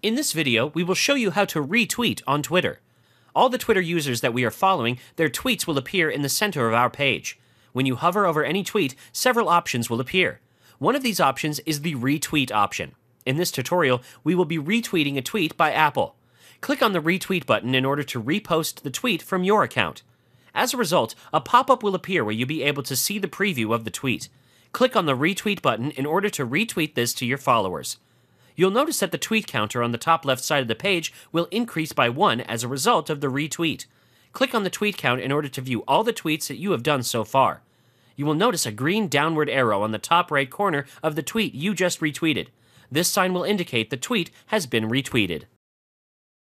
In this video, we will show you how to retweet on Twitter. All the Twitter users that we are following, their tweets will appear in the center of our page. When you hover over any tweet, several options will appear. One of these options is the retweet option. In this tutorial, we will be retweeting a tweet by Apple. Click on the retweet button in order to repost the tweet from your account. As a result, a pop-up will appear where you'll be able to see the preview of the tweet. Click on the retweet button in order to retweet this to your followers. You'll notice that the tweet counter on the top left side of the page will increase by 1 as a result of the retweet. Click on the tweet count in order to view all the tweets that you have done so far. You will notice a green downward arrow on the top right corner of the tweet you just retweeted. This sign will indicate the tweet has been retweeted.